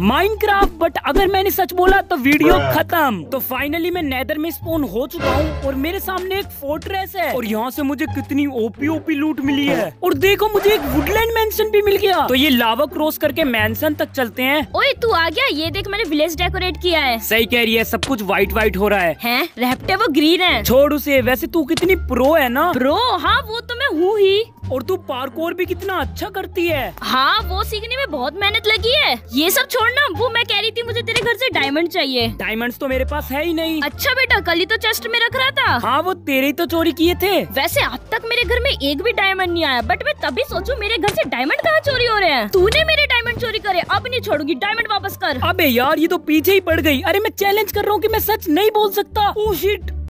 Minecraft but अगर मैंने सच बोला तो वीडियो हाँ। खत्म तो फाइनली मैं नेदर में स्पोन हो चुका हूँ और मेरे सामने एक फोर्ट्रेस है और यहाँ से मुझे कितनी ओपी ओपी लूट मिली है और देखो मुझे एक वुडलैंड मैं भी मिल गया तो ये लावा क्रॉस करके मैं तक चलते हैं ओए तू आ गया ये देख मैंने विलेज डेकोरेट किया है सही कह रही है सब कुछ व्हाइट व्हाइट हो रहा है, है? रेप्टे वो ग्रीन है छोड़ उसे वैसे तू कितनी प्रो है ना प्रो हाँ वो तो मैं हूँ ही और तू पार्कोर भी कितना अच्छा करती है हाँ वो सीखने में बहुत मेहनत लगी है ये सब छोड़ना वो मैं कह रही थी मुझे तेरे घर से डायमंड चाहिए डायमंड तो मेरे पास है ही नहीं अच्छा बेटा कल ही तो चेस्ट में रख रहा था हाँ वो तेरे ही तो चोरी किए थे वैसे अब तक मेरे घर में एक भी डायमंड नहीं आया बट मैं तभी सोचू मेरे घर से डायमंड कहाँ चोरी हो रहे हैं तूने मेरे डायमंड चोरी करे अब नहीं छोड़ूंगी डायमंड वापस कर अबे यार ये तो पीछे ही पड़ गई अरे मैं चैलेंज कर रहा हूँ कि मैं सच नहीं बोल सकता ओ oh, शिट